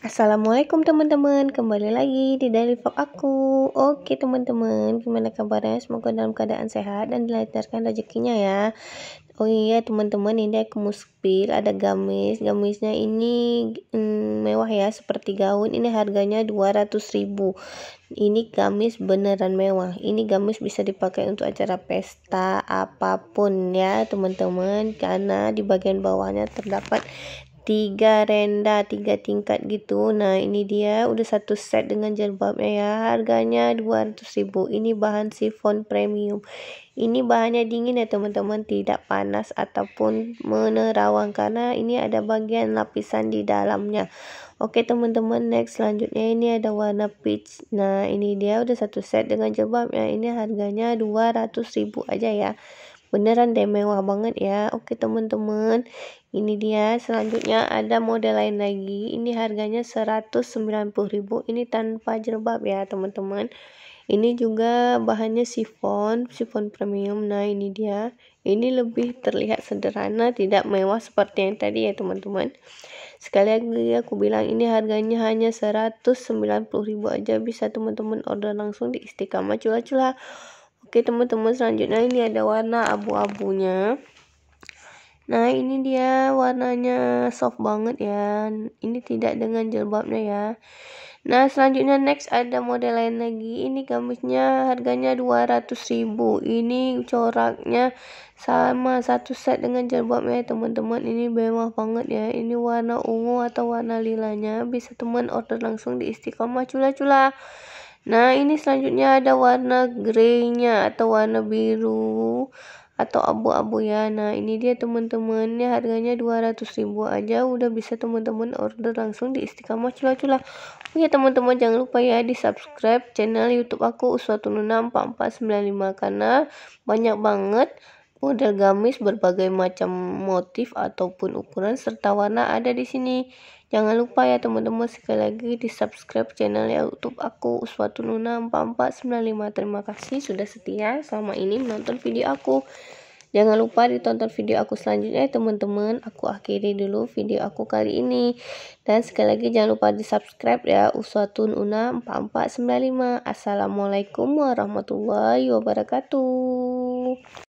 Assalamualaikum teman-teman, kembali lagi di daily vlog aku. Oke teman-teman, gimana kabarnya? Semoga dalam keadaan sehat dan dilancarkan rezekinya ya. Oh iya teman-teman, ini aku muspil, ada gamis. Gamisnya ini mm, mewah ya, seperti gaun. Ini harganya 200 ribu. Ini gamis beneran mewah. Ini gamis bisa dipakai untuk acara pesta apapun ya teman-teman. Karena di bagian bawahnya terdapat tiga renda tiga tingkat gitu nah ini dia udah satu set dengan jilbabnya ya harganya 200 ribu ini bahan sifon premium ini bahannya dingin ya teman-teman tidak panas ataupun menerawang karena ini ada bagian lapisan di dalamnya Oke teman-teman next selanjutnya ini ada warna peach nah ini dia udah satu set dengan jilbabnya ini harganya 200 ribu aja ya beneran deh mewah banget ya oke teman-teman ini dia selanjutnya ada model lain lagi ini harganya 190.000 ini tanpa jerbab ya teman-teman ini juga bahannya sifon sifon premium nah ini dia ini lebih terlihat sederhana tidak mewah seperti yang tadi ya teman-teman sekali lagi aku bilang ini harganya hanya 190.000 aja bisa teman-teman order langsung di istiqamah cula-cula Oke teman-teman selanjutnya ini ada warna abu-abunya. Nah ini dia warnanya soft banget ya. Ini tidak dengan jilbabnya ya. Nah selanjutnya next ada model lain lagi. Ini gamisnya harganya ribu. Ini coraknya sama satu set dengan jilbabnya ya, teman-teman. Ini bemah banget ya. Ini warna ungu atau warna lilanya. Bisa teman order langsung di Istiqomah Cula-Cula. Nah, ini selanjutnya ada warna greynya atau warna biru atau abu-abu ya. Nah, ini dia teman-teman. Ini harganya 200 ribu aja udah bisa teman-teman order langsung di Istiqamah Cula-Cula. Oh ya teman-teman jangan lupa ya di-subscribe channel YouTube aku Uswatun 4495 karena banyak banget Model gamis berbagai macam motif ataupun ukuran serta warna ada di sini. Jangan lupa ya teman-teman sekali lagi di subscribe channel YouTube aku Uswatu Nuna 4495. Terima kasih sudah setia selama ini menonton video aku. Jangan lupa ditonton video aku selanjutnya teman-teman. Aku akhiri dulu video aku kali ini. Dan sekali lagi jangan lupa di subscribe ya Uswatun Una 4495. Assalamualaikum warahmatullahi wabarakatuh.